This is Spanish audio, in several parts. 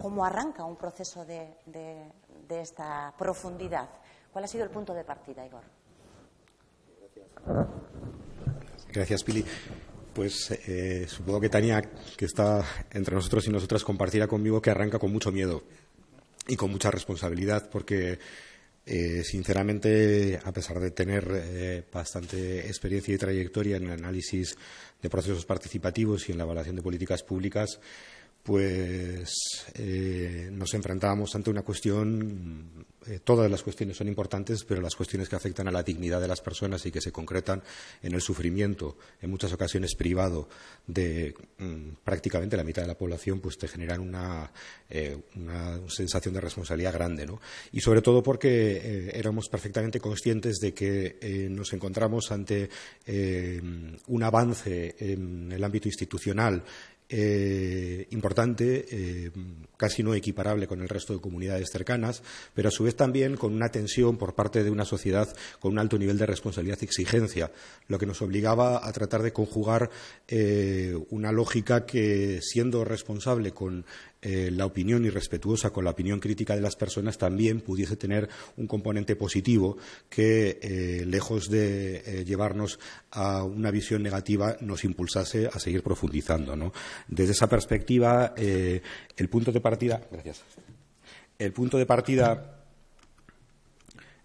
cómo arranca un proceso de, esta profundidad. ¿Cuál ha sido el punto de partida, Igor? Gracias, Pili. Pues eh, supongo que Tania, que está entre nosotros y nosotras, compartirá conmigo que arranca con mucho miedo y con mucha responsabilidad, porque eh, sinceramente, a pesar de tener eh, bastante experiencia y trayectoria en el análisis de procesos participativos y en la evaluación de políticas públicas, pues eh, nos enfrentábamos ante una cuestión, eh, todas las cuestiones son importantes, pero las cuestiones que afectan a la dignidad de las personas y que se concretan en el sufrimiento, en muchas ocasiones privado, de mm, prácticamente la mitad de la población, pues te generan una, eh, sensación de responsabilidad grande. Y sobre todo porque éramos perfectamente conscientes de que nos encontramos ante un avance en el ámbito institucional eh, importante, eh, casi no equiparable con el resto de comunidades cercanas, pero a su vez también con una tensión por parte de una sociedad con un alto nivel de responsabilidad y exigencia, lo que nos obligaba a tratar de conjugar eh, una lógica que, siendo responsable con eh, la opinión irrespetuosa con la opinión crítica de las personas también pudiese tener un componente positivo que, eh, lejos de eh, llevarnos a una visión negativa, nos impulsase a seguir profundizando. Desde esa perspectiva, el punto de partida. Gracias. El punto de partida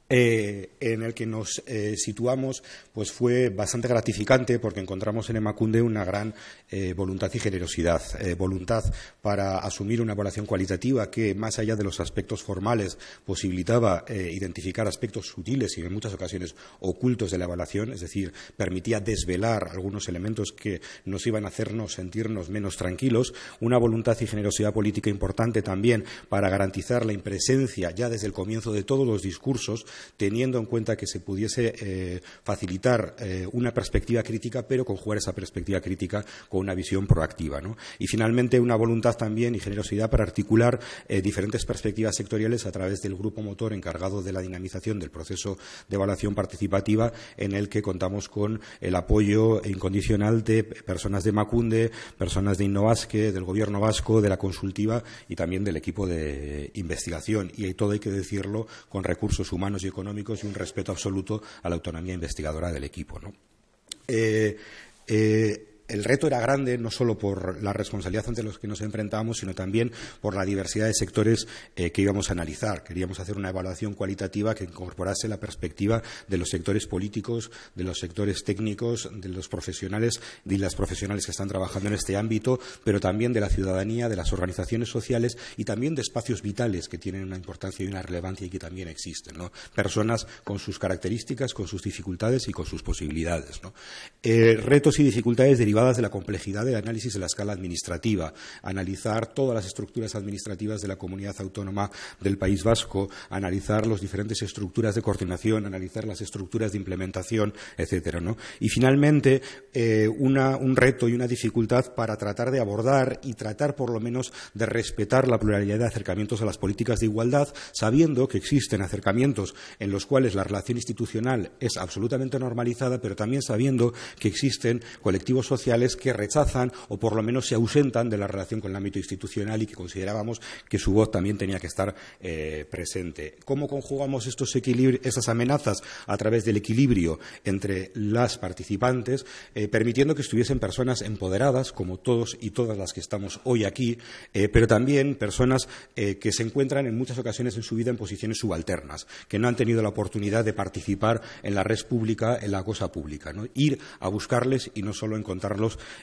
eh, en el que nos eh, situamos pues fue bastante gratificante porque encontramos en Emacunde una gran eh, voluntad y generosidad, voluntad para asumir una evaluación cualitativa que, más allá de los aspectos formales, posibilitaba identificar aspectos sutiles y en muchas ocasiones ocultos de la evaluación, es decir, permitía desvelar algunos elementos que nos iban a hacernos sentirnos menos tranquilos, una voluntad y generosidad política importante también para garantizar la impresencia ya desde el comienzo de todos los discursos teniendo en cuenta que se pudiese eh, facilitar eh, una perspectiva crítica, pero conjugar esa perspectiva crítica con una visión proactiva. Y finalmente, una voluntad también y generosidad para articular eh, diferentes perspectivas sectoriales a través del grupo motor encargado de la dinamización del proceso de evaluación participativa, en el que contamos con el apoyo incondicional de personas de Macunde, personas de Innovasque, del Gobierno vasco, de la consultiva y también del equipo de investigación. Y todo hay que decirlo con recursos humanos económicos y un respeto absoluto a la autonomía investigadora del equipo. Eh, eh, el reto era grande no solo por la responsabilidad ante los que nos enfrentábamos, sino también por la diversidad de sectores eh, que íbamos a analizar. Queríamos hacer una evaluación cualitativa que incorporase la perspectiva de los sectores políticos, de los sectores técnicos, de los profesionales y las profesionales que están trabajando en este ámbito, pero también de la ciudadanía, de las organizaciones sociales y también de espacios vitales que tienen una importancia y una relevancia y que también existen. Personas con sus características, con sus dificultades y con sus posibilidades. Eh, retos y dificultades derivados de la complejidad del análisis de la escala administrativa, analizar todas las estructuras administrativas de la comunidad autónoma del País Vasco, analizar las diferentes estructuras de coordinación, analizar las estructuras de implementación, etcétera. ¿no? Y finalmente, eh, un reto y una dificultad para tratar de abordar y tratar por lo menos de respetar la pluralidad de acercamientos a las políticas de igualdad, sabiendo que existen acercamientos en los cuales la relación institucional es absolutamente normalizada, pero también sabiendo que existen colectivos sociales que rechazan o por lo menos se ausentan de la relación con el ámbito institucional y que considerábamos que su voz también tenía que estar eh, presente. ¿Cómo conjugamos estos esas amenazas a través del equilibrio entre las participantes, eh, permitiendo que estuviesen personas empoderadas, como todos y todas las que estamos hoy aquí, eh, pero también personas que se encuentran en muchas ocasiones en su vida en posiciones subalternas, que no han tenido la oportunidad de participar en la red pública, en la cosa pública, ¿no? ir a buscarles y no solo encontrar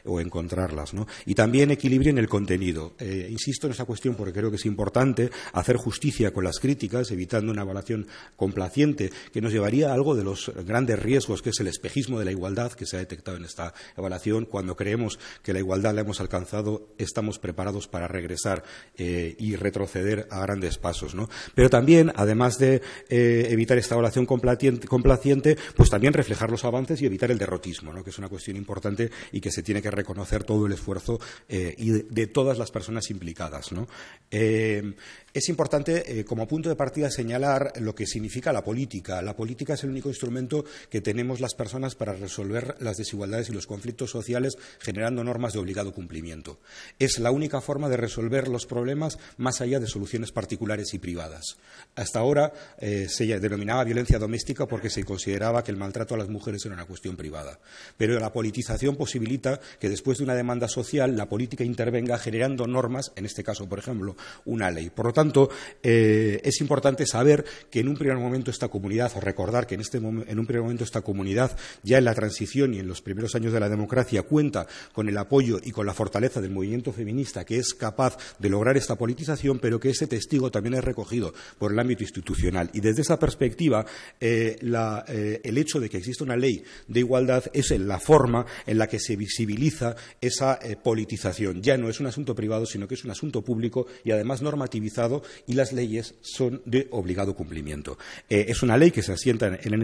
o encontrarlas. Y también equilibrio en el contenido. Eh, insisto en esa cuestión porque creo que es importante hacer justicia con las críticas, evitando una evaluación complaciente que nos llevaría a algo de los grandes riesgos que es el espejismo de la igualdad que se ha detectado en esta evaluación. Cuando creemos que la igualdad la hemos alcanzado, estamos preparados para regresar eh, y retroceder a grandes pasos. Pero también, además de eh, evitar esta evaluación complaciente, pues también reflejar los avances y evitar el derrotismo, que es una cuestión importante y que se tiene que reconocer todo el esfuerzo eh, y de, todas las personas implicadas. Eh, es importante, eh, como punto de partida, señalar lo que significa la política. La política es el único instrumento que tenemos las personas para resolver las desigualdades y los conflictos sociales generando normas de obligado cumplimiento. Es la única forma de resolver los problemas más allá de soluciones particulares y privadas. Hasta ahora se denominaba violencia doméstica porque se consideraba que el maltrato a las mujeres era una cuestión privada. Pero la politización posibilita que después de una demanda social la política intervenga generando normas, en este caso, por ejemplo, una ley. Por lo tanto, eh, es importante saber que en un primer momento esta comunidad, o recordar que en, este, en un primer momento esta comunidad, ya en la transición y en los primeros años de la democracia, cuenta con el apoyo y con la fortaleza del movimiento feminista que es capaz de lograr esta politización, pero que ese testigo también es recogido por el ámbito institucional. Y desde esa perspectiva, eh, eh, el hecho de que exista una ley de igualdad es la forma en la que se visibiliza esa eh, politización. Ya no es un asunto privado, sino que es un asunto público y además normativizado y las leyes son de obligado cumplimiento. Eh, es una ley que se asienta en,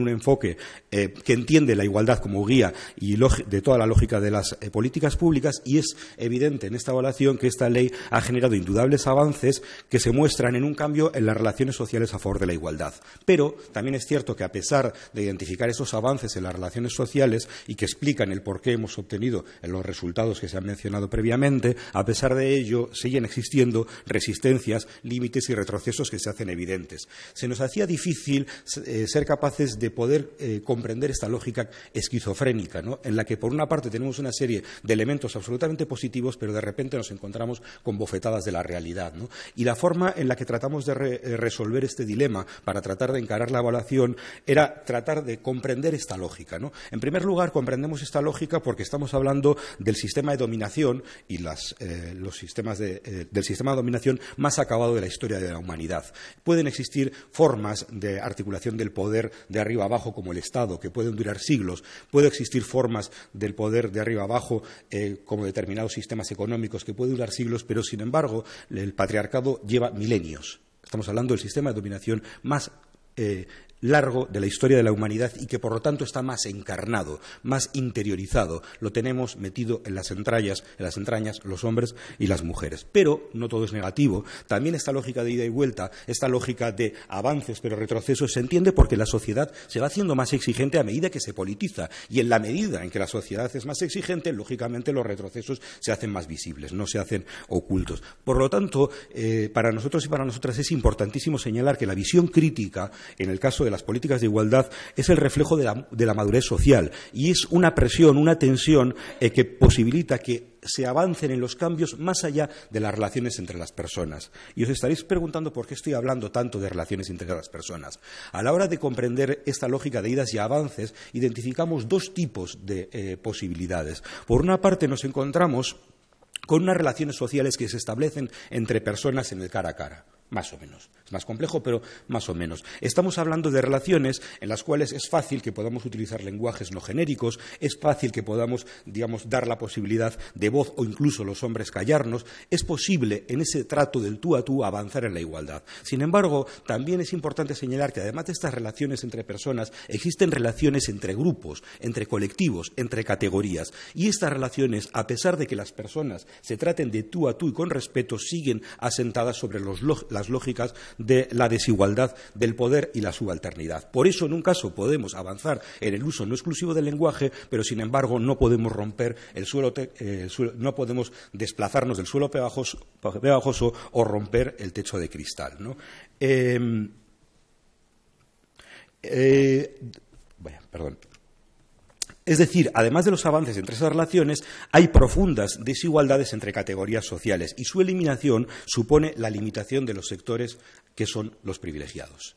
un enfoque eh, que entiende la igualdad como guía y de toda la lógica de las políticas públicas y es evidente en esta evaluación que esta ley ha generado indudables avances que se muestran en un cambio en las relaciones sociales a favor de la igualdad. Pero también es cierto que a pesar de identificar esos avances en las relaciones sociales y que explican el porqué hemos obtenido en los resultados que se han mencionado previamente, a pesar de ello siguen existiendo resistencias, límites y retrocesos que se hacen evidentes. Se nos hacía difícil eh, ser capaces de poder eh, comprender esta lógica esquizofrénica, ¿no? en la que por una parte tenemos una serie de elementos absolutamente positivos, pero de repente nos encontramos con bofetadas de la realidad. ¿no? Y la forma en la que tratamos de eh, resolver este dilema para tratar de encarar la evaluación era tratar de comprender esta lógica. ¿no? En primer lugar, comprendemos esta lógica porque estamos hablando del sistema de dominación y eh, los sistemas eh, del sistema de dominación más acabado de la historia de la humanidad. Pueden existir formas de articulación del poder de arriba abajo como el Estado, que pueden durar siglos. Puede existir formas del poder de arriba abajo eh, como determinados sistemas económicos, que pueden durar siglos, pero sin embargo el patriarcado lleva milenios. Estamos hablando del sistema de dominación más largo de la historia de la humanidad y que por lo tanto está más encarnado, más interiorizado, lo tenemos metido en las entrañas, en las entrañas los hombres y las mujeres. Pero no todo es negativo, también esta lógica de ida y vuelta, esta lógica de avances pero retrocesos se entiende porque la sociedad se va haciendo más exigente a medida que se politiza y en la medida en que la sociedad es más exigente, lógicamente los retrocesos se hacen más visibles, no se hacen ocultos. Por lo tanto, eh, para nosotros y para nosotras es importantísimo señalar que la visión crítica, en el caso de las políticas de igualdad es el reflejo de la, madurez social y es una presión, una tensión eh, que posibilita que se avancen en los cambios más allá de las relaciones entre las personas. Y os estaréis preguntando por qué estoy hablando tanto de relaciones entre las personas. A la hora de comprender esta lógica de idas y avances, identificamos dos tipos de eh, posibilidades. Por una parte, nos encontramos con unas relaciones sociales que se establecen entre personas en el cara a cara, más o menos más complejo, pero más o menos. Estamos hablando de relaciones en las cuales es fácil que podamos utilizar lenguajes no genéricos, es fácil que podamos, digamos, dar la posibilidad de voz o incluso los hombres callarnos, es posible en ese trato del tú a tú avanzar en la igualdad. Sin embargo, también es importante señalar que además de estas relaciones entre personas, existen relaciones entre grupos, entre colectivos, entre categorías. Y estas relaciones, a pesar de que las personas se traten de tú a tú y con respeto, siguen asentadas sobre las lógicas de la desigualdad del poder y la subalternidad. Por eso, en un caso, podemos avanzar en el uso no exclusivo del lenguaje, pero sin embargo no podemos romper el suelo, eh, no podemos desplazarnos del suelo pegajoso, o romper el techo de cristal. ¿no? Em, eh, es decir, además de los avances entre esas relaciones, hay profundas desigualdades entre categorías sociales y su eliminación supone la limitación de los sectores que son los privilegiados.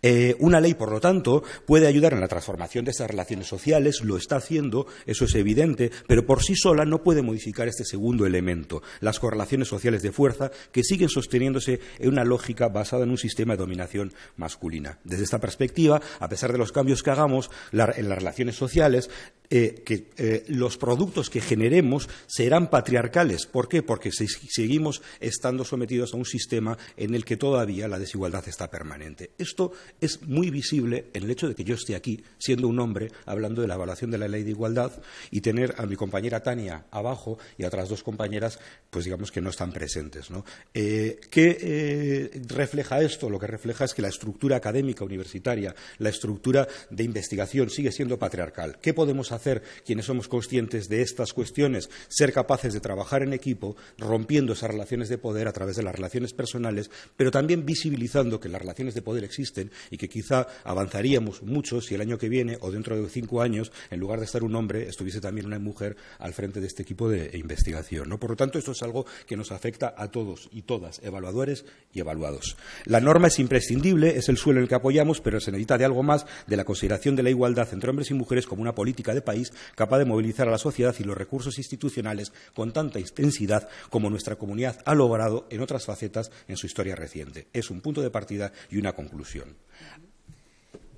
Eh, una ley, por lo tanto, puede ayudar en la transformación de estas relaciones sociales, lo está haciendo, eso es evidente, pero por sí sola no puede modificar este segundo elemento, las correlaciones sociales de fuerza que siguen sosteniéndose en una lógica basada en un sistema de dominación masculina. Desde esta perspectiva, a pesar de los cambios que hagamos en las relaciones sociales, eh, que eh, los productos que generemos serán patriarcales. ¿Por qué? Porque seguimos estando sometidos a un sistema en el que todavía la desigualdad está permanente. Esto es muy visible en el hecho de que yo esté aquí, siendo un hombre, hablando de la evaluación de la ley de igualdad y tener a mi compañera Tania abajo y a otras dos compañeras, pues digamos que no están presentes. Eh, ¿Qué refleja esto? Lo que refleja es que la estructura académica universitaria, la estructura de investigación sigue siendo patriarcal. ¿Qué podemos hacer quienes somos conscientes de estas cuestiones, ser capaces de trabajar en equipo, rompiendo esas relaciones de poder a través de las relaciones personales, pero también visibilizando que las relaciones de poder existen y que quizá avanzaríamos mucho si el año que viene o dentro de cinco años, en lugar de estar un hombre, estuviese también una mujer al frente de este equipo de investigación. ¿no? Por lo tanto, esto es algo que nos afecta a todos y todas, evaluadores y evaluados. La norma es imprescindible, es el suelo en el que apoyamos, pero se necesita de algo más de la consideración de la igualdad entre hombres y mujeres como una política de país capaz de movilizar a la sociedad y los recursos institucionales con tanta intensidad como nuestra comunidad ha logrado en otras facetas en su historia reciente. Es un punto de partida y una conclusión.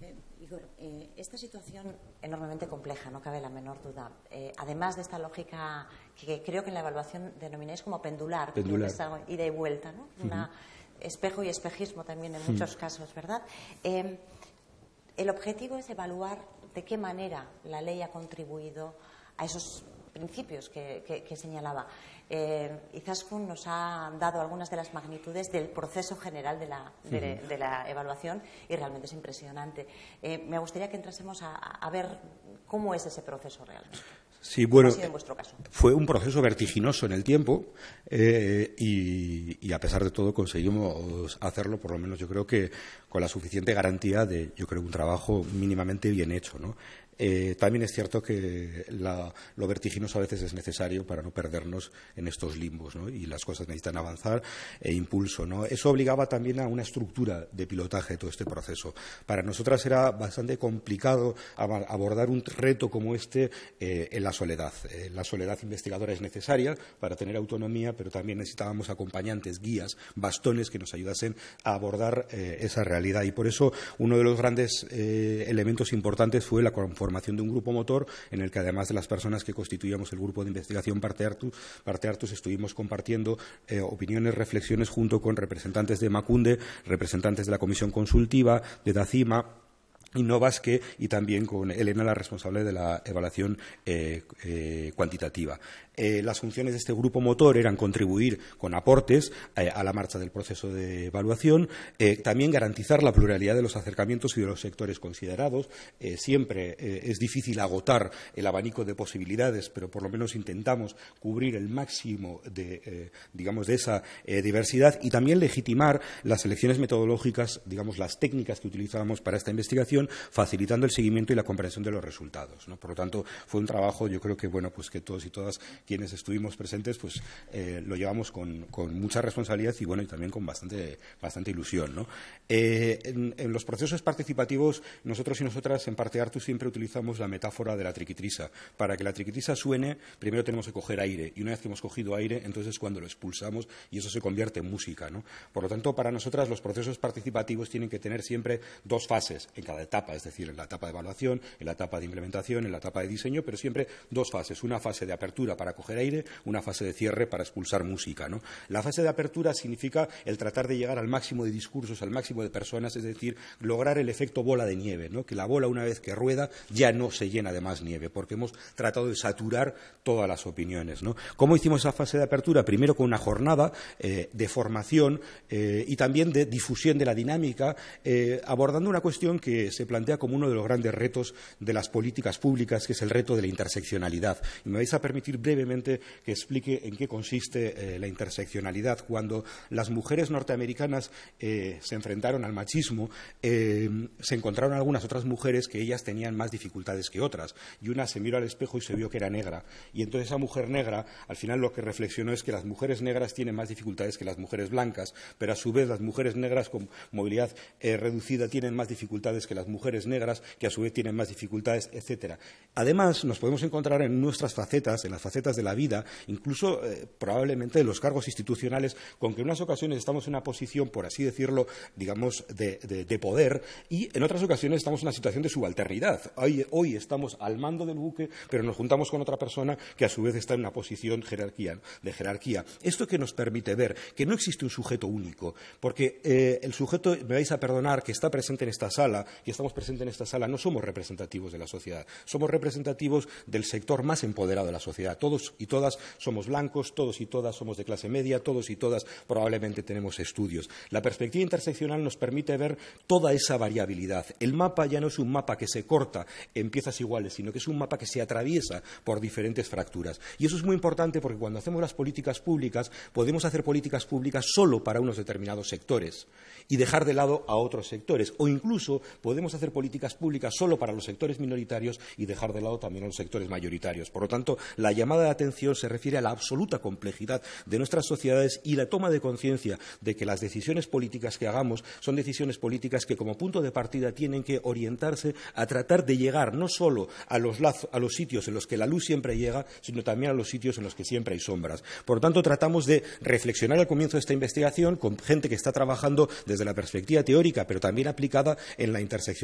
Eh, eh, esta situación enormemente compleja, no cabe la menor duda. Eh, además de esta lógica que creo que en la evaluación denomináis como pendular, y de ida y vuelta, ¿no? espejo y espejismo también en muchos casos, ¿verdad? el objetivo es evaluar de qué manera la ley ha contribuido a esos principios que, señalaba. Eh, Izaskun nos ha dado algunas de las magnitudes del proceso general de la, evaluación y realmente es impresionante. Eh, me gustaría que entrásemos a, a ver cómo es ese proceso realmente. Sí, bueno, fue un proceso vertiginoso en el tiempo eh, y, y, a pesar de todo conseguimos hacerlo, por lo menos yo creo que con la suficiente garantía de, yo creo, un trabajo mínimamente bien hecho. ¿no? Eh, también es cierto que la, lo vertiginoso a veces es necesario para no perdernos en estos limbos, Y las cosas necesitan avanzar e impulso, Eso obligaba también a una estructura de pilotaje de todo este proceso. Para nosotras era bastante complicado abordar un reto como este eh, en la soledad. Eh, la soledad investigadora es necesaria para tener autonomía, pero también necesitábamos acompañantes, guías, bastones que nos ayudasen a abordar esa realidad. Y por eso uno de los grandes elementos importantes fue la conformación formación de un grupo motor en el que además de las personas que constituíamos el grupo de investigación parte Artus, estuvimos compartiendo eh, opiniones, reflexiones junto con representantes de Macunde, representantes de la Comisión Consultiva, de DACIMA, y y también con Elena, la responsable de la evaluación eh, eh, cuantitativa. Eh, las funciones de este grupo motor eran contribuir con aportes a la marcha del proceso de evaluación, también garantizar la pluralidad de los acercamientos y de los sectores considerados. siempre es difícil agotar el abanico de posibilidades, pero por lo menos intentamos cubrir el máximo de, de esa diversidad y también legitimar las elecciones metodológicas, digamos, las técnicas que utilizábamos para esta investigación facilitando el seguimiento y la comprensión de los resultados. Por lo tanto, fue un trabajo, yo creo que bueno, pues que todos y todas quienes estuvimos presentes, pues eh, lo llevamos con, mucha responsabilidad y bueno, y también con bastante, ilusión. Eh, en, los procesos participativos, nosotros y nosotras en parte Artus siempre utilizamos la metáfora de la triquitrisa. Para que la triquitrisa suene, primero tenemos que coger aire, y una vez que hemos cogido aire, entonces es cuando lo expulsamos y eso se convierte en música. Por lo tanto, para nosotras los procesos participativos tienen que tener siempre dos fases. En cada etapa, es decir, en la etapa de evaluación, en la etapa de implementación, en la etapa de diseño, pero siempre dos fases, una fase de apertura para coger aire, una fase de cierre para expulsar música. La fase de apertura significa el tratar de llegar al máximo de discursos, al máximo de personas, es decir, lograr el efecto bola de nieve, que la bola una vez que rueda ya no se llena de más nieve, porque hemos tratado de saturar todas las opiniones. ¿Cómo hicimos esa fase de apertura? Primero con una jornada eh, de formación eh, y también de difusión de la dinámica, eh, abordando una cuestión que es se plantea como uno de los grandes retos de las políticas públicas, que es el reto de la interseccionalidad. Y me vais a permitir brevemente que explique en qué consiste eh, la interseccionalidad. Cuando las mujeres norteamericanas eh, se enfrentaron al machismo, eh, se encontraron algunas otras mujeres que ellas tenían más dificultades que otras. Y una se miró al espejo y se vio que era negra. Y entonces esa mujer negra, al final lo que reflexionó es que las mujeres negras tienen más dificultades que las mujeres blancas, pero a su vez las mujeres negras con movilidad reducida tienen más dificultades que las mujeres negras, que a su vez tienen más dificultades, etcétera. Además, nos podemos encontrar en nuestras facetas, en las facetas de la vida, incluso eh, probablemente en los cargos institucionales, con que en unas ocasiones estamos en una posición, por así decirlo, digamos, de, poder, y en otras ocasiones estamos en una situación de subalternidad. Hoy, estamos al mando del buque, pero nos juntamos con otra persona que a su vez está en una posición jerarquía, de jerarquía. Esto que nos permite ver que no existe un sujeto único, porque eh, el sujeto, me vais a perdonar, que está presente en esta sala, que estamos presentes en esta sala no somos representativos de la sociedad, somos representativos del sector más empoderado de la sociedad. Todos y todas somos blancos, todos y todas somos de clase media, todos y todas probablemente tenemos estudios. La perspectiva interseccional nos permite ver toda esa variabilidad. El mapa ya no es un mapa que se corta en piezas iguales, sino que es un mapa que se atraviesa por diferentes fracturas. Y eso es muy importante porque cuando hacemos las políticas públicas, podemos hacer políticas públicas solo para unos determinados sectores y dejar de lado a otros sectores. O incluso podemos hacer políticas públicas solo para los sectores minoritarios y dejar de lado también a los sectores mayoritarios. Por lo tanto, la llamada de atención se refiere a la absoluta complejidad de nuestras sociedades y la toma de conciencia de que las decisiones políticas que hagamos son decisiones políticas que como punto de partida tienen que orientarse a tratar de llegar no solo a los, a los sitios en los que la luz siempre llega, sino también a los sitios en los que siempre hay sombras. Por lo tanto, tratamos de reflexionar al comienzo de esta investigación con gente que está trabajando desde la perspectiva teórica, pero también aplicada en la intersección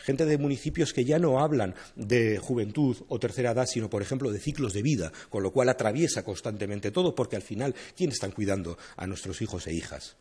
gente de municipios que ya no hablan de juventud o tercera edad, sino, por ejemplo, de ciclos de vida, con lo cual atraviesa constantemente todo, porque al final, ¿quiénes están cuidando a nuestros hijos e hijas?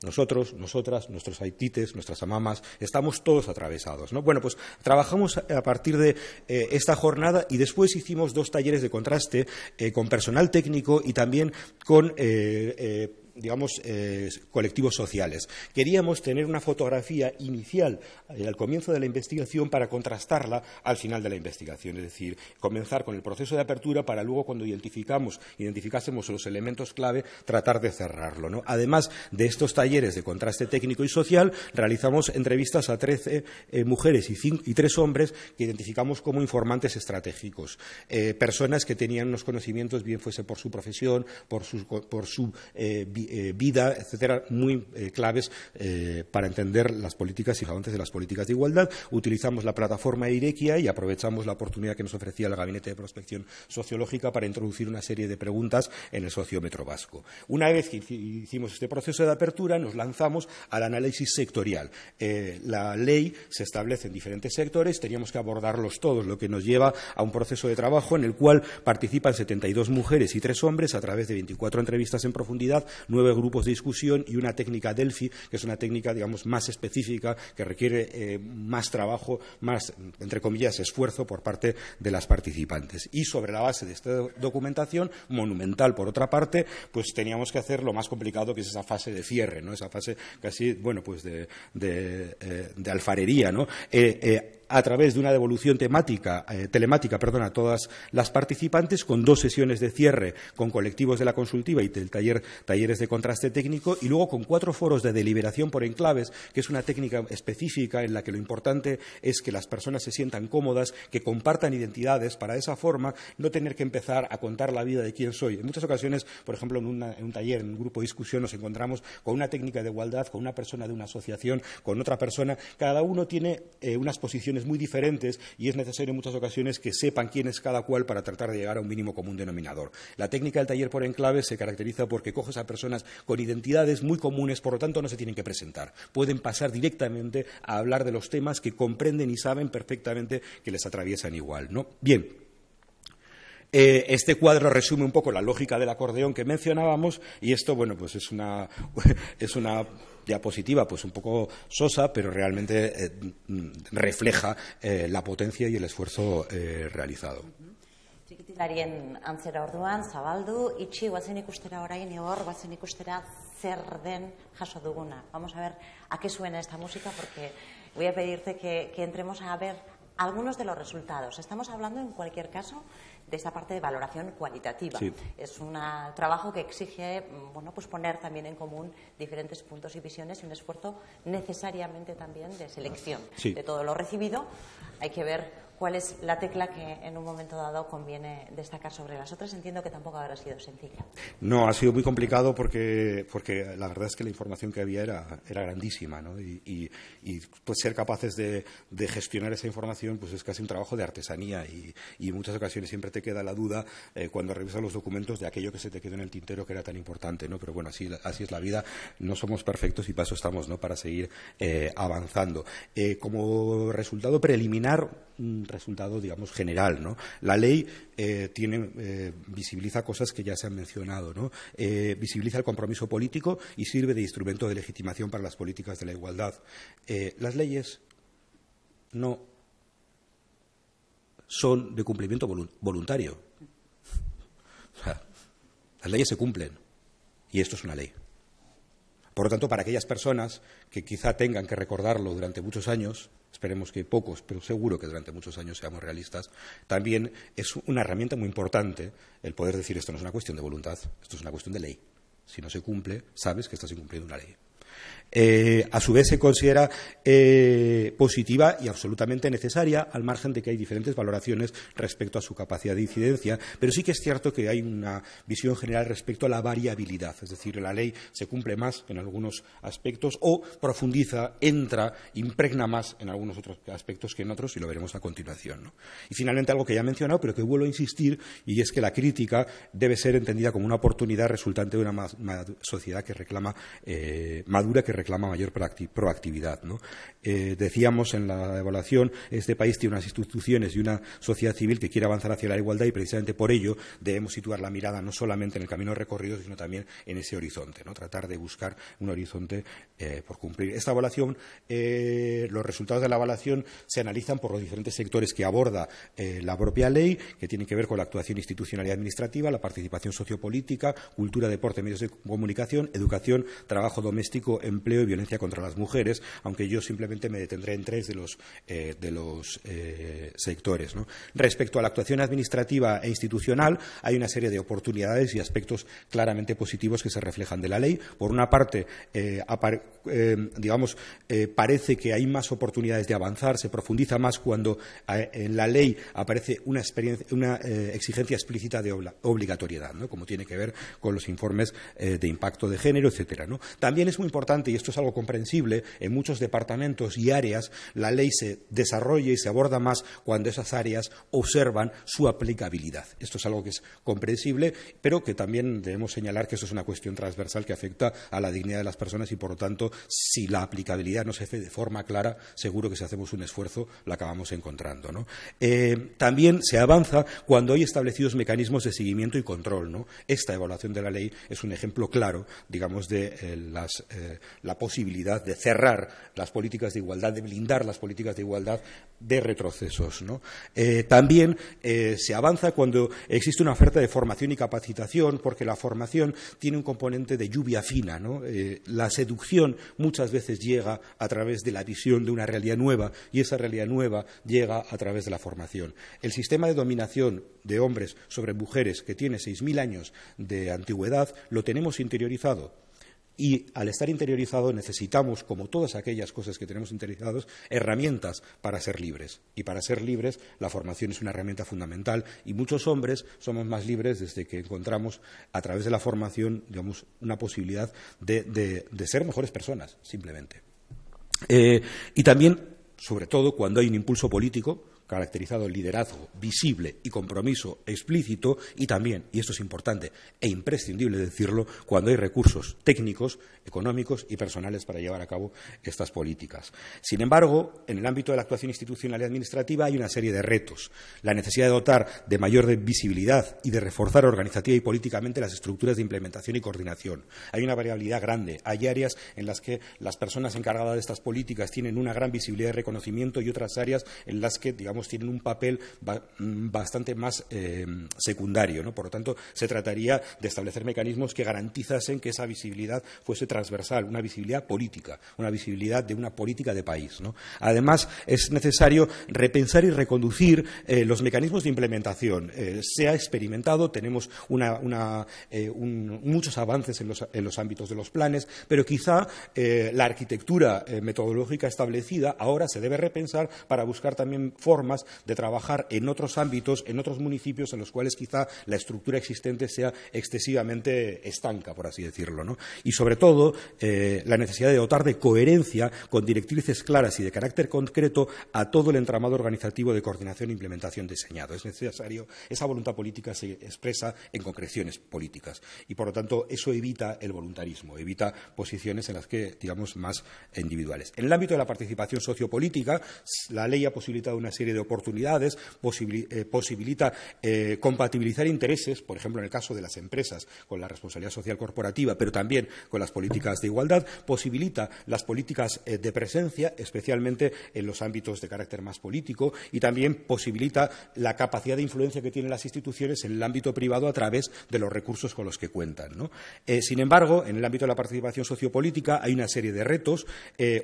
Nosotros, nosotras, nuestros haitites, nuestras amamas, estamos todos atravesados. Bueno, pues trabajamos a partir de eh, esta jornada y después hicimos dos talleres de contraste eh, con personal técnico y también con eh, digamos, eh, colectivos sociales. Queríamos tener una fotografía inicial eh, al comienzo de la investigación para contrastarla al final de la investigación, es decir, comenzar con el proceso de apertura para luego cuando identificamos, identificásemos los elementos clave, tratar de cerrarlo. Además de estos talleres de contraste técnico y social, realizamos entrevistas a 13 eh, mujeres y, tres hombres que identificamos como informantes estratégicos, personas que tenían unos conocimientos, bien fuese por su profesión, por su, por su eh, vida, etcétera, muy eh, claves eh, para entender las políticas y los de las políticas de igualdad. Utilizamos la plataforma Irequia y aprovechamos la oportunidad que nos ofrecía el Gabinete de Prospección Sociológica para introducir una serie de preguntas en el sociómetro vasco. Una vez que hicimos este proceso de apertura, nos lanzamos al análisis sectorial. la ley se establece en diferentes sectores, teníamos que abordarlos todos, lo que nos lleva a un proceso de trabajo en el cual participan 72 mujeres y tres hombres a través de 24 entrevistas en profundidad, nueve grupos de discusión y una técnica Delphi, que es una técnica, digamos, más específica, que requiere eh, más trabajo, más, entre comillas, esfuerzo por parte de las participantes. Y sobre la base de esta documentación, monumental por otra parte, pues teníamos que hacer lo más complicado que es esa fase de cierre, ¿no? Esa fase casi, bueno, pues de, eh, alfarería, ¿no? Eh, a través de una devolución temática, eh, telemática perdón, a todas las participantes, con dos sesiones de cierre con colectivos de la consultiva y del taller, talleres de contraste técnico, y luego con cuatro foros de deliberación por enclaves, que es una técnica específica en la que lo importante es que las personas se sientan cómodas, que compartan identidades, para de esa forma no tener que empezar a contar la vida de quién soy. En muchas ocasiones, por ejemplo, en, un taller, en un grupo de discusión, nos encontramos con una técnica de igualdad, con una persona de una asociación, con otra persona. Cada uno tiene eh, unas posiciones muy diferentes y es necesario en muchas ocasiones que sepan quién es cada cual para tratar de llegar a un mínimo común denominador. La técnica del taller por enclave se caracteriza porque coges a personas con identidades muy comunes, por lo tanto no se tienen que presentar. Pueden pasar directamente a hablar de los temas que comprenden y saben perfectamente que les atraviesan igual. Bien eh, este cuadro resume un poco la lógica del acordeón que mencionábamos y esto, bueno, pues es es una diapositiva pues un poco sosa, pero realmente eh, refleja eh, la potencia y el esfuerzo eh, realizado. Vamos a ver a qué suena esta música, porque voy a pedirte que entremos a ver algunos de los resultados. Estamos hablando, en cualquier caso, de esa parte de valoración cualitativa. Es un trabajo que exige mm, bueno, pues poner también en común diferentes puntos y visiones y un esfuerzo necesariamente también de selección de todo lo recibido. Hay que ver cuál es la tecla que en un momento dado conviene destacar sobre las otras. Entiendo que tampoco habrá sido sencilla. No, ha sido muy complicado porque, porque la verdad es que la información que había era, era grandísima ¿no? y, y, pues ser capaces de, de, gestionar esa información pues es casi un trabajo de artesanía y, y en muchas ocasiones siempre te queda la duda eh, cuando revisas los documentos de aquello que se te quedó en el tintero que era tan importante. ¿no? Pero bueno, así, así es la vida. No somos perfectos y para eso estamos, ¿no? para seguir eh, avanzando. Eh, como resultado preliminar, mm, resultado, digamos, general. ¿no? La ley eh, tiene, eh, visibiliza cosas que ya se han mencionado, ¿no? Eh, visibiliza el compromiso político y sirve de instrumento de legitimación para las políticas de la igualdad. las leyes no son de cumplimiento voluntario. las leyes se cumplen y esto es una ley. Por lo tanto, para aquellas personas que quizá tengan que recordarlo durante muchos años, esperemos que pocos, pero seguro que durante muchos años seamos realistas, también es una herramienta muy importante el poder decir esto no es una cuestión de voluntad, esto es una cuestión de ley. Si no se cumple, sabes que estás incumpliendo una ley. Eh, a su vez se considera eh, positiva y absolutamente necesaria, al margen de que hay diferentes valoraciones respecto a su capacidad de incidencia, pero sí que es cierto que hay una visión general respecto a la variabilidad, es decir, la ley se cumple más en algunos aspectos o profundiza, entra, impregna más en algunos otros aspectos que en otros, y lo veremos a continuación. Y finalmente, algo que ya he mencionado, pero que vuelvo a insistir, y es que la crítica debe ser entendida como una oportunidad resultante de una sociedad que reclama eh, madura, que reclama mayor proactividad. Eh, decíamos en la evaluación, este país tiene unas instituciones y una sociedad civil que quiere avanzar hacia la igualdad y precisamente por ello debemos situar la mirada no solamente en el camino recorrido, sino también en ese horizonte, tratar de buscar un horizonte eh, por cumplir. Esta evaluación, eh, los resultados de la evaluación se analizan por los diferentes sectores que aborda la propia ley, que tienen que ver con la actuación institucional y administrativa, la participación sociopolítica, cultura, deporte, medios de comunicación, educación, trabajo doméstico, empleo y violencia contra las mujeres, aunque yo simplemente me detendré en tres de los, eh, de los eh, sectores. Respecto a la actuación administrativa e institucional, hay una serie de oportunidades y aspectos claramente positivos que se reflejan de la ley. Por una parte, eh, digamos, parece que hay más oportunidades de avanzar, se profundiza más cuando en la ley aparece una, experiencia, una exigencia explícita de obligatoriedad, como tiene que ver con los informes de impacto de género, etcétera. También es muy importante esto es algo comprensible, en muchos departamentos y áreas la ley se desarrolla y se aborda más cuando esas áreas observan su aplicabilidad. Esto es algo que es comprensible, pero que también debemos señalar que esto es una cuestión transversal que afecta a la dignidad de las personas y, por lo tanto, si la aplicabilidad no se hace de forma clara, seguro que si hacemos un esfuerzo la acabamos encontrando. Eh, también se avanza cuando hay establecidos mecanismos de seguimiento y control. ¿no? Esta evaluación de la ley es un ejemplo claro, digamos, de eh, las, eh, la posibilidad de cerrar las políticas de igualdad, de blindar las políticas de igualdad de retrocesos. Eh, también eh, se avanza cuando existe una oferta de formación y capacitación, porque la formación tiene un componente de lluvia fina. Eh, la seducción muchas veces llega a través de la visión de una realidad nueva y esa realidad nueva llega a través de la formación. El sistema de dominación de hombres sobre mujeres que tiene 6.000 años de antigüedad lo tenemos interiorizado y al estar interiorizado necesitamos, como todas aquellas cosas que tenemos interiorizados, herramientas para ser libres. Y para ser libres la formación es una herramienta fundamental y muchos hombres somos más libres desde que encontramos a través de la formación, digamos, una posibilidad de, ser mejores personas, simplemente. Eh, y también, sobre todo, cuando hay un impulso político, caracterizado el liderazgo visible y compromiso explícito y también, y esto es importante e imprescindible decirlo, cuando hay recursos técnicos, económicos y personales para llevar a cabo estas políticas. Sin embargo, en el ámbito de la actuación institucional y administrativa hay una serie de retos. La necesidad de dotar de mayor visibilidad y de reforzar organizativa y políticamente las estructuras de implementación y coordinación. Hay una variabilidad grande. Hay áreas en las que las personas encargadas de estas políticas tienen una gran visibilidad y reconocimiento y otras áreas en las que, digamos, tienen un papel mm, bastante más eh, secundario. Por lo tanto, se trataría de establecer mecanismos que garantizasen que esa visibilidad fuese transversal, una visibilidad política, una visibilidad de una política de país. Además, es necesario repensar y reconducir eh, los mecanismos de implementación. Eh, se ha experimentado, tenemos muchos avances en los, ámbitos de los planes, pero quizá la arquitectura metodológica establecida ahora se debe repensar para buscar también formas más de trabajar en otros ámbitos, en otros municipios en los cuales quizá la estructura existente sea excesivamente estanca, por así decirlo. Y sobre todo, eh, la necesidad de dotar de coherencia con directrices claras y de carácter concreto a todo el entramado organizativo de coordinación e implementación diseñado. Es necesario, esa voluntad política se expresa en concreciones políticas y, por lo tanto, eso evita el voluntarismo, evita posiciones en las que, digamos, más individuales. En el ámbito de la participación sociopolítica, la ley ha posibilitado una serie de oportunidades, eh, posibilita eh, compatibilizar intereses, por ejemplo, en el caso de las empresas, con la responsabilidad social corporativa, pero también con las políticas de igualdad, posibilita las políticas eh, de presencia, especialmente en los ámbitos de carácter más político, y también posibilita la capacidad de influencia que tienen las instituciones en el ámbito privado a través de los recursos con los que cuentan. sin embargo, en el ámbito de la participación sociopolítica hay una serie de retos.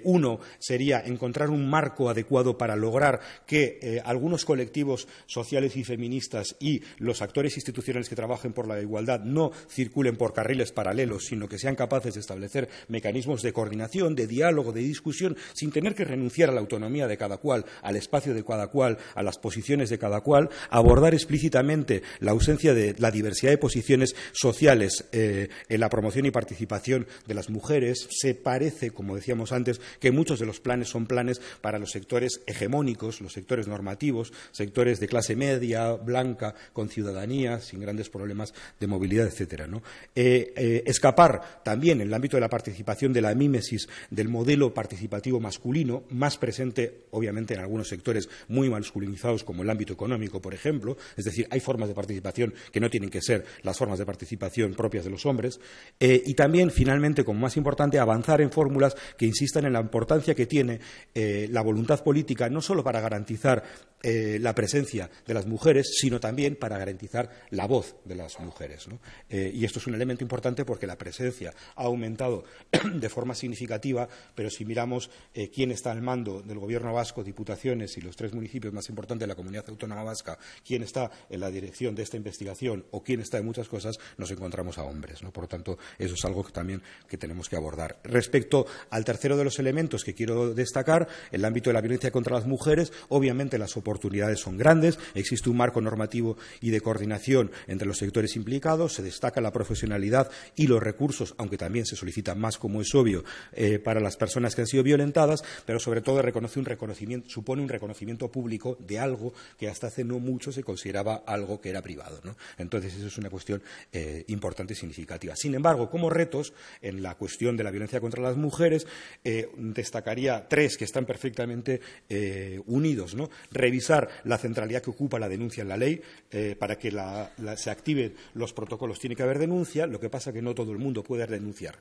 uno sería encontrar un marco adecuado para lograr que eh, algunos colectivos sociales y feministas y los actores institucionales que trabajen por la igualdad no circulen por carriles paralelos, sino que sean capaces de establecer mecanismos de coordinación, de diálogo, de discusión, sin tener que renunciar a la autonomía de cada cual, al espacio de cada cual, a las posiciones de cada cual, abordar explícitamente la ausencia de la diversidad de posiciones sociales eh, en la promoción y participación de las mujeres. Se parece, como decíamos antes, que muchos de los planes son planes para los sectores hegemónicos, los sectores normativos, sectores de clase media, blanca, con ciudadanía, sin grandes problemas de movilidad, etcétera. Eh, eh, escapar también en el ámbito de la participación de la mímesis del modelo participativo masculino, más presente, obviamente, en algunos sectores muy masculinizados, como el ámbito económico, por ejemplo. Es decir, hay formas de participación que no tienen que ser las formas de participación propias de los hombres. Eh, y también, finalmente, como más importante, avanzar en fórmulas que insistan en la importancia que tiene la voluntad política, no solo para garantizar eh, la presencia de las mujeres, sino también para garantizar la voz de las mujeres. Eh, y esto es un elemento importante porque la presencia ha aumentado de forma significativa, pero si miramos eh, quién está al mando del Gobierno vasco, diputaciones y los tres municipios más importantes de la comunidad autónoma vasca, quién está en la dirección de esta investigación o quién está en muchas cosas, nos encontramos a hombres. ¿no? Por lo tanto, eso es algo que también que tenemos que abordar. Respecto al tercero de los elementos que quiero destacar, el ámbito de la violencia contra las mujeres, obviamente las oportunidades son grandes, existe un marco normativo y de coordinación entre los sectores implicados, se destaca la profesionalidad y los recursos, aunque también se solicitan más, como es obvio, eh, para las personas que han sido violentadas, pero sobre todo reconoce un reconocimiento, supone un reconocimiento público de algo que hasta hace no mucho se consideraba algo que era privado. Entonces, eso es una cuestión eh, importante y significativa. Sin embargo, como retos, en la cuestión de la violencia contra las mujeres, eh, destacaría tres que están perfectamente unidos revisar la centralidad que ocupa la denuncia en la ley eh, para que se activen los protocolos. Tiene que haber denuncia, lo que pasa es que no todo el mundo puede denunciar.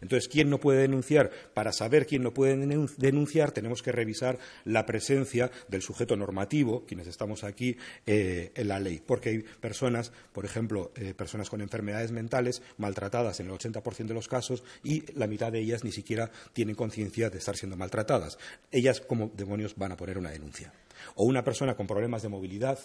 Entonces, ¿quién no puede denunciar? Para saber quién no puede denunciar, tenemos que revisar la presencia del sujeto normativo, quienes estamos aquí, eh, en la ley. Porque hay personas, por ejemplo, eh, personas con enfermedades mentales maltratadas en el 80% de los casos y la mitad de ellas ni siquiera tienen conciencia de estar siendo maltratadas. Ellas, como demonios, van a poner una denuncia. O una persona con problemas de movilidad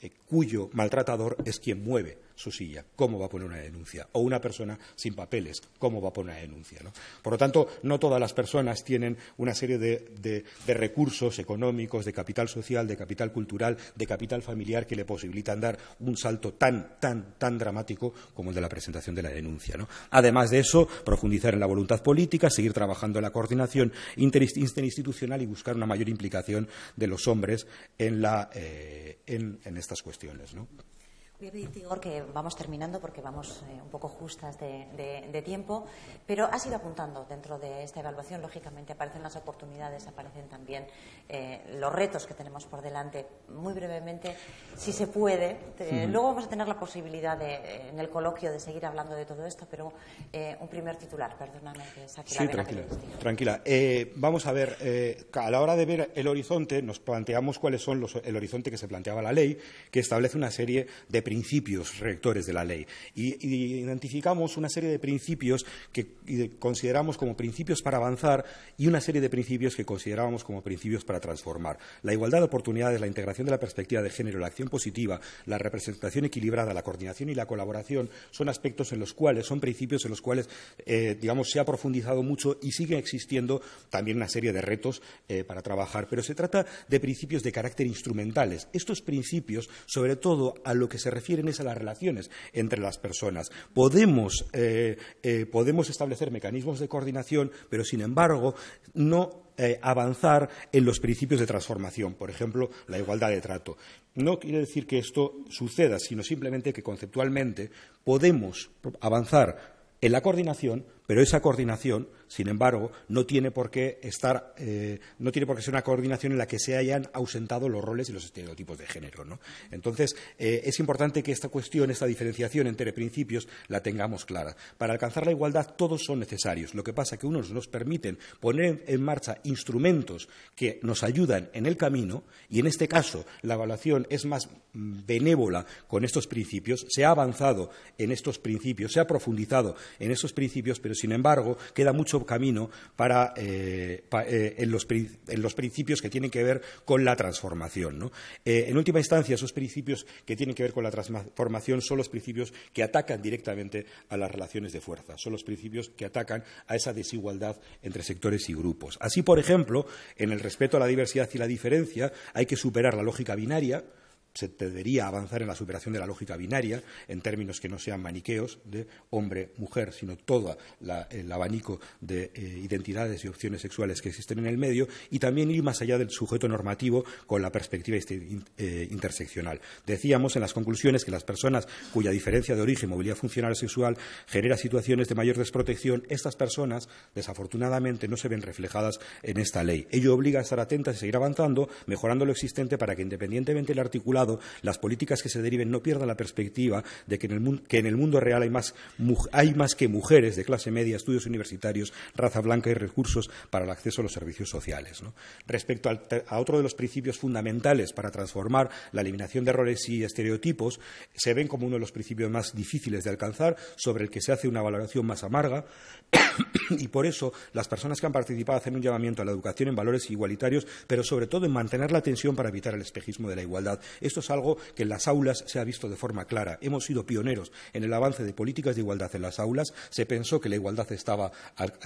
eh, cuyo maltratador es quien mueve su silla, cómo va a poner una denuncia, o una persona sin papeles, cómo va a poner una denuncia. Por lo tanto, no todas las personas tienen una serie de, recursos económicos, de capital social, de capital cultural, de capital familiar que le posibilitan dar un salto tan, tan, tan dramático como el de la presentación de la denuncia. Además de eso, profundizar en la voluntad política, seguir trabajando en la coordinación interinstitucional y buscar una mayor implicación de los hombres en, eh, estas cuestiones. Voy a que vamos terminando porque vamos eh, un poco justas de, tiempo, pero has ido apuntando dentro de esta evaluación, lógicamente aparecen las oportunidades, aparecen también eh, los retos que tenemos por delante. Muy brevemente, si se puede, luego vamos a tener la posibilidad en el coloquio de seguir hablando de todo esto, pero eh, un primer titular, perdóname que saque la tranquila, Vamos a ver, a la hora de ver el horizonte, nos planteamos cuáles son los, el horizonte que se planteaba la ley, que establece una serie de principios rectores de la ley y, identificamos una serie de principios que consideramos como principios para avanzar y una serie de principios que considerábamos como principios para transformar. La igualdad de oportunidades, la integración de la perspectiva de género, la acción positiva, la representación equilibrada, la coordinación y la colaboración son aspectos en los cuales, son principios en los cuales, eh, digamos, se ha profundizado mucho y sigue existiendo también una serie de retos eh, para trabajar. Pero se trata de principios de carácter instrumentales. Estos principios, sobre todo a lo que se refiere refieren es a las relaciones entre las personas. Podemos, eh, eh, establecer mecanismos de coordinación, pero sin embargo no eh, avanzar en los principios de transformación, por ejemplo, la igualdad de trato. No quiere decir que esto suceda, sino simplemente que conceptualmente podemos avanzar en la coordinación, pero esa coordinación, sin embargo, no tiene por qué estar, eh, no tiene por qué ser una coordinación en la que se hayan ausentado los roles y los estereotipos de género. Entonces, eh, es importante que esta cuestión, esta diferenciación entre principios, la tengamos clara. Para alcanzar la igualdad, todos son necesarios. Lo que pasa es que unos nos permiten poner en marcha instrumentos que nos ayudan en el camino, y en este caso la evaluación es más mm, benévola con estos principios, se ha avanzado en estos principios, se ha profundizado en estos principios, pero sin embargo, queda mucho camino eh, eh, en, los, principios que tienen que ver con la transformación. Eh, en última instancia, esos principios que tienen que ver con la transformación son los principios que atacan directamente a las relaciones de fuerza, son los principios que atacan a esa desigualdad entre sectores y grupos. Así, por ejemplo, en el respeto a la diversidad y la diferencia, hay que superar la lógica binaria, se debería avanzar en la superación de la lógica binaria, en términos que no sean maniqueos de hombre, mujer, sino todo el abanico de eh, identidades y opciones sexuales que existen en el medio, y también ir más allá del sujeto normativo con la perspectiva este, eh, interseccional. Decíamos en las conclusiones que las personas cuya diferencia de origen, movilidad funcional sexual genera situaciones de mayor desprotección, estas personas, desafortunadamente, no se ven reflejadas en esta ley. Ello obliga a estar atentas y seguir avanzando, mejorando lo existente para que, independientemente del articulado, las políticas que se deriven no pierdan la perspectiva de que en el mundo, real hay más, hay más que mujeres de clase media, estudios universitarios, raza blanca y recursos para el acceso a los servicios sociales. Respecto a otro de los principios fundamentales para transformar la eliminación de errores y estereotipos, se ven como uno de los principios más difíciles de alcanzar, sobre el que se hace una valoración más amarga, y por eso las personas que han participado hacen un llamamiento a la educación en valores igualitarios, pero sobre todo en mantener la tensión para evitar el espejismo de la igualdad esto es algo que en las aulas se ha visto de forma clara. Hemos sido pioneros en el avance de políticas de igualdad en las aulas. Se pensó que la igualdad estaba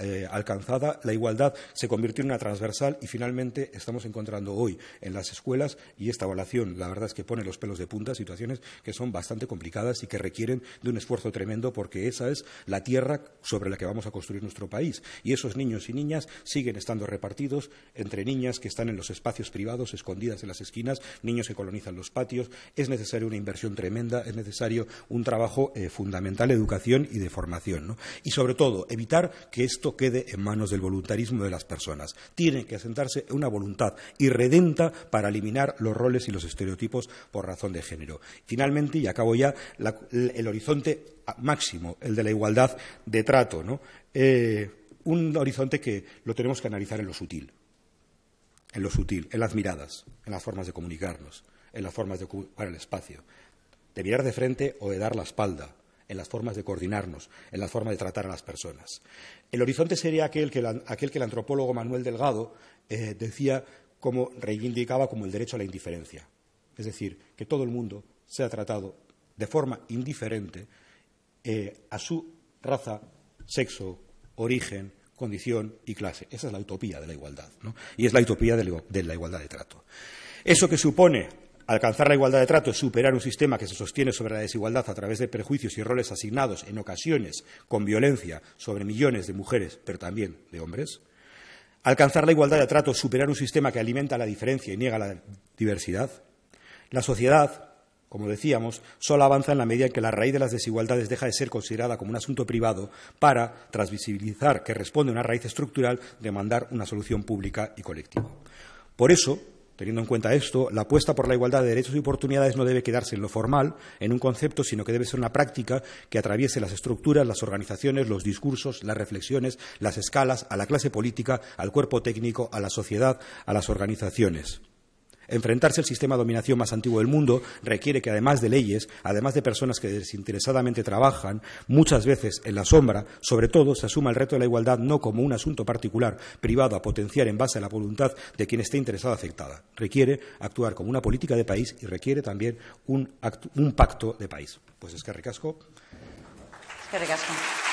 eh, alcanzada, la igualdad se convirtió en una transversal y finalmente estamos encontrando hoy en las escuelas y esta evaluación, la verdad es que pone los pelos de punta situaciones que son bastante complicadas y que requieren de un esfuerzo tremendo porque esa es la tierra sobre la que vamos a construir nuestro país. Y esos niños y niñas siguen estando repartidos entre niñas que están en los espacios privados, escondidas en las esquinas, niños que colonizan los patios, es necesaria una inversión tremenda, es necesario un trabajo eh, fundamental de educación y de formación. Y sobre todo, evitar que esto quede en manos del voluntarismo de las personas. Tiene que asentarse una voluntad irredenta para eliminar los roles y los estereotipos por razón de género. Finalmente, y acabo ya, el horizonte máximo, el de la igualdad de trato. Eh, un horizonte que lo tenemos que analizar en lo sutil, en lo sutil, en las miradas, en las formas de comunicarnos en las formas de ocupar el espacio, de mirar de frente o de dar la espalda, en las formas de coordinarnos, en las formas de tratar a las personas. El horizonte sería aquel que, el antropólogo Manuel Delgado eh, decía como reivindicaba como el derecho a la indiferencia. Es decir, que todo el mundo sea tratado de forma indiferente eh, a su raza, sexo, origen, condición y clase. Esa es la utopía de la igualdad, Y es la utopía de la igualdad de trato. Eso que supone Alcanzar la igualdad de trato es superar un sistema que se sostiene sobre la desigualdad a través de prejuicios y roles asignados, en ocasiones con violencia, sobre millones de mujeres, pero también de hombres. Alcanzar la igualdad de trato es superar un sistema que alimenta la diferencia y niega la diversidad. La sociedad, como decíamos, solo avanza en la medida en que la raíz de las desigualdades deja de ser considerada como un asunto privado para, tras visibilizar que responde a una raíz estructural, demandar una solución pública y colectiva. Por eso, Teniendo en cuenta esto, la apuesta por la igualdad de derechos y oportunidades no debe quedarse en lo formal, en un concepto, sino que debe ser una práctica que atraviese las estructuras, las organizaciones, los discursos, las reflexiones, las escalas, a la clase política, al cuerpo técnico, a la sociedad, a las organizaciones. Enfrentarse al sistema de dominación más antiguo del mundo requiere que, además de leyes, además de personas que desinteresadamente trabajan, muchas veces en la sombra, sobre todo se asuma el reto de la igualdad no como un asunto particular, privado a potenciar en base a la voluntad de quien esté interesado afectada. Requiere actuar como una política de país y requiere también un, pacto de país. Pues es que Es que recasco.